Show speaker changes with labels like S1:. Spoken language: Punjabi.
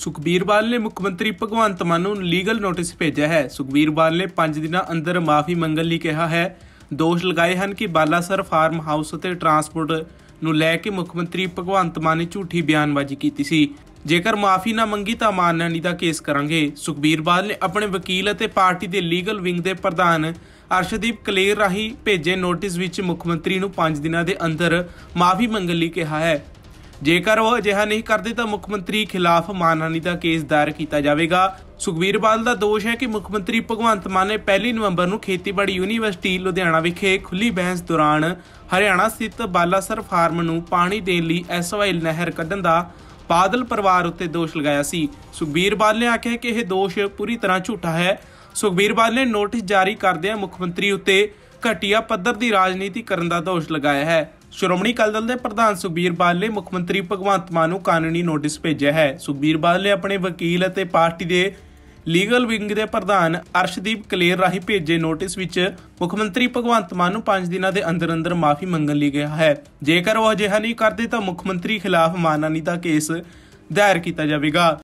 S1: ਸੁਖਬੀਰ ਬਾਲ ਨੇ ਮੁੱਖ ਮੰਤਰੀ ਭਗਵੰਤ ਮਾਨ ਨੂੰ ਲੀਗਲ ਨੋਟਿਸ ਭੇਜਿਆ ਹੈ ਸੁਖਬੀਰ ਬਾਲ ਨੇ 5 ਦਿਨਾਂ ਅੰਦਰ ਮਾਫੀ ਮੰਗਣ ਲਈ ਕਿਹਾ ਹੈ ਦੋਸ਼ ਲਗਾਏ ਹਨ ਕਿ ਬਾਲਾਸਰ ਫਾਰਮ ਹਾਊਸ ਅਤੇ ਟਰਾਂਸਪੋਰਟ ਨੂੰ ਲੈ ਕੇ ਮੁੱਖ ਮੰਤਰੀ ਭਗਵੰਤ ਮਾਨ ਨੇ ਝੂਠੀ ਬਿਆਨਬਾਜ਼ੀ ਕੀਤੀ ਸੀ ਜੇਕਰ ਮਾਫੀ ਨਾ ਮੰਗੀ ਤਾਂ ਮਾਨਹਾਨੀ ਦਾ ਕੇਸ ਕਰਾਂਗੇ ਸੁਖਬੀਰ ਬਾਦਲ ਨੇ ਆਪਣੇ ਵਕੀਲ ਅਤੇ ਪਾਰਟੀ ਦੇ ਲੀਗਲ ਵਿੰਗ ਦੇ ਪ੍ਰਧਾਨ ਅਰਸ਼ਦੀਪ ਕਲੇਰ ਰਾਹੀਂ ਭੇਜੇ ਨੋਟਿਸ ਵਿੱਚ ਮੁੱਖ ਮੰਤਰੀ ਨੂੰ 5 ਦਿਨਾਂ ਦੇ ਅੰਦਰ ਮਾਫੀ ਮੰਗਣ ਲਈ ਕਿਹਾ ਹੈ ਜੇਕਰ ਉਹ ਅਜਿਹਾ ਨਹੀਂ ਕਰਦੇ ਤਾਂ ਮੁੱਖ ਮੰਤਰੀ ਖਿਲਾਫ ਮਾਨਹਾਨੀ ਦਾ ਕੇਸ ਦਾਇਰ ਕੀਤਾ ਜਾਵੇਗਾ ਸੁਖਵੀਰ ਬਾਦਲ ਦਾ ਦੋਸ਼ ਹੈ ਕਿ ਮੁੱਖ ਮੰਤਰੀ ਭਗਵੰਤ ਮਾਨ ਨੇ 1 ਨਵੰਬਰ ਨੂੰ ਖੇਤੀਬਾੜੀ ਯੂਨੀਵਰਸਿਟੀ ਲੁਧਿਆਣਾ ਵਿਖੇ ਖੁੱਲੀ ਬਹਿਸ ਦੌਰਾਨ ਹਰਿਆਣਾ ਸਥਿਤ ਬਾਲਾਸਰ ਫਾਰਮ ਨੂੰ ਪਾਣੀ ਦੇਣ ਲਈ ਐਸਵਾਈਲ ਨਹਿਰ ਕੱਢਣ ਦਾ ਬਾਦਲ ਪਰਿਵਾਰ ਉੱਤੇ ਦੋਸ਼ ਲਗਾਇਆ ਸੀ ਸੁਖਵੀਰ ਬਾਦਲ ਨੇ ਆਖਿਆ ਕਿ ਇਹ ਦੋਸ਼ ਪੂਰੀ ਤਰ੍ਹਾਂ ਝੂਠਾ ਹੈ ਸੁਖਵੀਰ ਬਾਦਲ ਨੇ ਨੋਟਿਸ ਜਾਰੀ ਕਰਦਿਆਂ ਮੁੱਖ ਮੰਤਰੀ ਉੱਤੇ ਘਟੀਆ ਪੱਧਰ ਦੀ ਰਾਜਨੀਤੀ ਕਰਨ ਦਾ ਦੋਸ਼ ਲਗਾਇਆ ਹੈ ਸ਼੍ਰੋਮਣੀ ਅਕਾਲੀ ਦਲ ਦੇ ਪ੍ਰਧਾਨ ਸੁਬੀਰ ਬਾਦਲ ਨੇ ਮੁੱਖ ਮੰਤਰੀ ਭਗਵੰਤ ਮਾਨ ਨੂੰ ਕਾਨੂੰਨੀ ਨੋਟਿਸ ਭੇਜਿਆ ਹੈ ਸੁਬੀਰ ਬਾਦਲ ਨੇ ਆਪਣੇ ਵਕੀਲ ਅਤੇ ਪਾਰਟੀ ਦੇ ਲੀਗਲ ਵਿੰਗ ਦੇ ਪ੍ਰਧਾਨ ਅਰਸ਼ਦੀਪ ਕਲੇਰ ਰਾਹੀਂ ਭੇਜੇ ਨੋਟਿਸ ਵਿੱਚ ਮੁੱਖ ਮੰਤਰੀ ਭਗਵੰਤ ਮਾਨ ਨੂੰ 5 ਦਿਨਾਂ ਦੇ ਅੰਦਰ ਅੰਦਰ ਮਾਫੀ ਮੰਗਣ ਲਈ ਗਿਆ ਹੈ ਜੇਕਰ ਉਹ ਅਜਿਹਾ ਨਹੀਂ ਕਰਦੇ ਤਾਂ ਮੁੱਖ ਮੰਤਰੀ ਖਿਲਾਫ ਮਾਨਹਾਨੀ ਦਾ ਕੇਸ ਦਾਇਰ ਕੀਤਾ ਜਾਵੇਗਾ